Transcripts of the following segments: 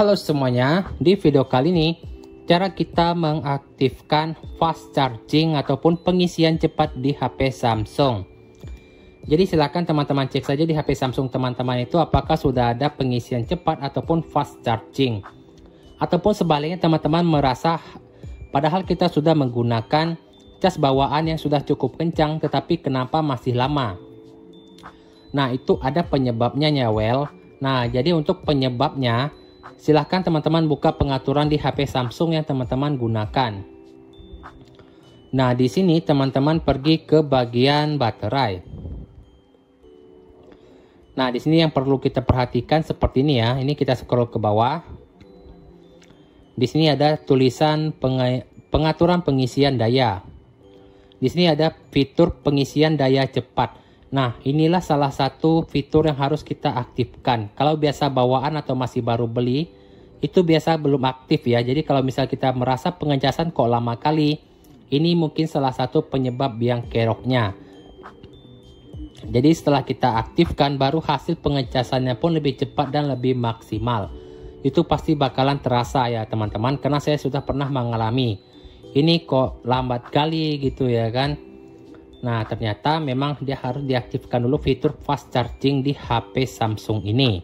Halo semuanya, di video kali ini cara kita mengaktifkan fast charging ataupun pengisian cepat di HP Samsung. Jadi silahkan teman-teman cek saja di HP Samsung teman-teman itu apakah sudah ada pengisian cepat ataupun fast charging. Ataupun sebaliknya teman-teman merasa padahal kita sudah menggunakan cas bawaan yang sudah cukup kencang tetapi kenapa masih lama. Nah itu ada penyebabnya ya well. Nah jadi untuk penyebabnya Silahkan teman-teman buka pengaturan di HP Samsung yang teman-teman gunakan. Nah, di sini teman-teman pergi ke bagian baterai. Nah, di sini yang perlu kita perhatikan seperti ini ya. Ini kita scroll ke bawah. Di sini ada tulisan pengaturan pengisian daya. Di sini ada fitur pengisian daya cepat. Nah, inilah salah satu fitur yang harus kita aktifkan. Kalau biasa bawaan atau masih baru beli, itu biasa belum aktif ya. Jadi kalau misal kita merasa pengecasan kok lama kali, ini mungkin salah satu penyebab biang keroknya. Jadi setelah kita aktifkan baru hasil pengecasannya pun lebih cepat dan lebih maksimal. Itu pasti bakalan terasa ya teman-teman karena saya sudah pernah mengalami. Ini kok lambat kali gitu ya kan. Nah ternyata memang dia harus diaktifkan dulu fitur fast charging di HP Samsung ini.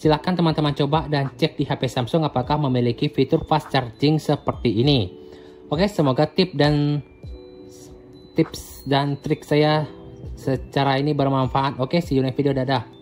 Silahkan teman-teman coba dan cek di HP Samsung apakah memiliki fitur fast charging seperti ini. Oke, semoga tip dan tips dan trik saya secara ini bermanfaat. Oke, see you next video. Dadah.